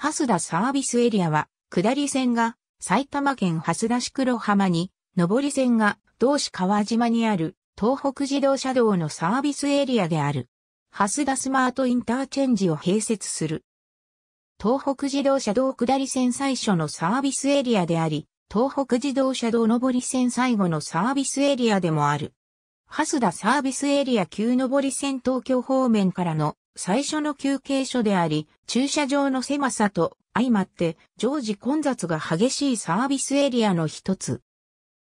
蓮田サービスエリアは、下り線が埼玉県蓮田市黒浜に、上り線が同市川島にある東北自動車道のサービスエリアである。蓮田スマートインターチェンジを併設する。東北自動車道下り線最初のサービスエリアであり、東北自動車道上り線最後のサービスエリアでもある。蓮田サービスエリア旧上り線東京方面からの最初の休憩所であり、駐車場の狭さと相まって常時混雑が激しいサービスエリアの一つ。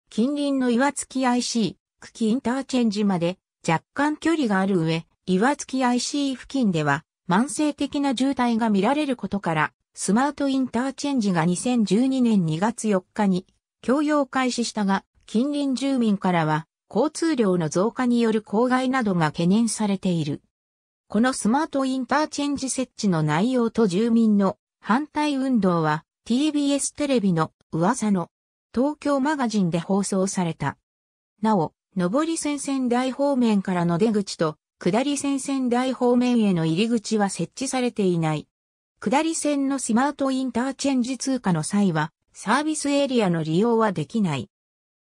近隣の岩月 IC、久喜インターチェンジまで若干距離がある上、岩月 IC 付近では慢性的な渋滞が見られることから、スマートインターチェンジが2012年2月4日に供用開始したが、近隣住民からは交通量の増加による公害などが懸念されている。このスマートインターチェンジ設置の内容と住民の反対運動は TBS テレビの噂の東京マガジンで放送された。なお、上り線仙台方面からの出口と下り線仙台方面への入り口は設置されていない。下り線のスマートインターチェンジ通過の際はサービスエリアの利用はできない。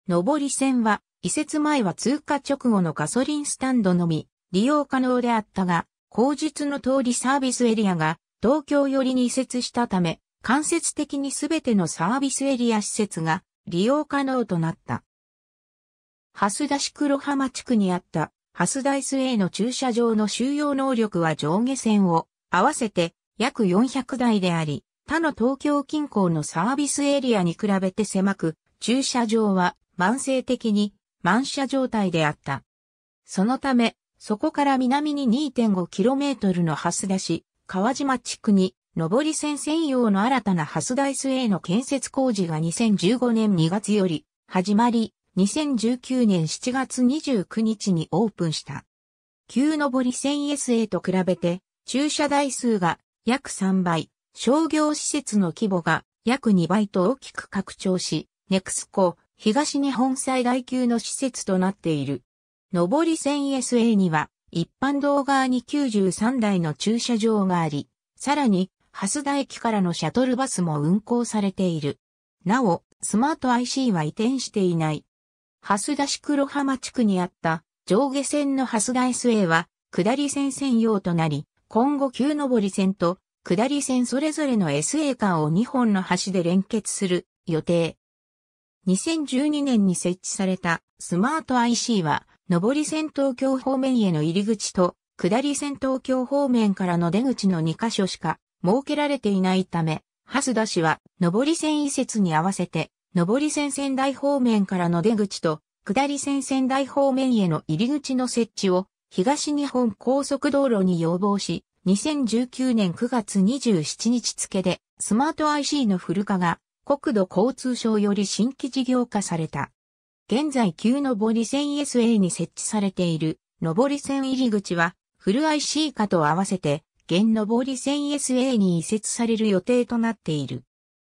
上り線は移設前は通過直後のガソリンスタンドのみ利用可能であったが、口述の通りサービスエリアが東京寄りに移設したため、間接的にすべてのサービスエリア施設が利用可能となった。蓮田市黒浜地区にあった蓮田 SA の駐車場の収容能力は上下線を合わせて約400台であり、他の東京近郊のサービスエリアに比べて狭く、駐車場は慢性的に満車状態であった。そのため、そこから南に 2.5km の蓮田市、川島地区に、上り線専用の新たな蓮台スへの建設工事が2015年2月より始まり、2019年7月29日にオープンした。旧上り線 SA と比べて、駐車台数が約3倍、商業施設の規模が約2倍と大きく拡張し、ネクスコ東日本最大級の施設となっている。上り線 SA には、一般道側に93台の駐車場があり、さらに、蓮田駅からのシャトルバスも運行されている。なお、スマート IC は移転していない。蓮田市黒浜地区にあった上下線の蓮田 SA は、下り線専用となり、今後旧上り線と下り線それぞれの SA 間を2本の橋で連結する予定。2012年に設置されたスマート IC は上り線東京方面への入り口と、下り線東京方面からの出口の2カ所しか設けられていないため、蓮田市は上り線移設に合わせて、上り線仙台方面からの出口と、下り線仙台方面への入り口の設置を東日本高速道路に要望し、2019年9月27日付でスマート IC の古化が国土交通省より新規事業化された。現在旧上り線 SA に設置されている上り線入り口はフル IC 化と合わせて現上り線 SA に移設される予定となっている。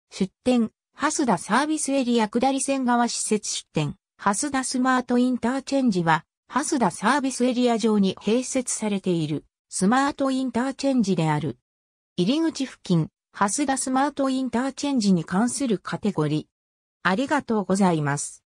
出店、ハスダサービスエリア下り線側施設出店、ハスダスマートインターチェンジは、ハスダサービスエリア上に併設されている、スマートインターチェンジである。入り口付近、ハスダスマートインターチェンジに関するカテゴリー。ありがとうございます。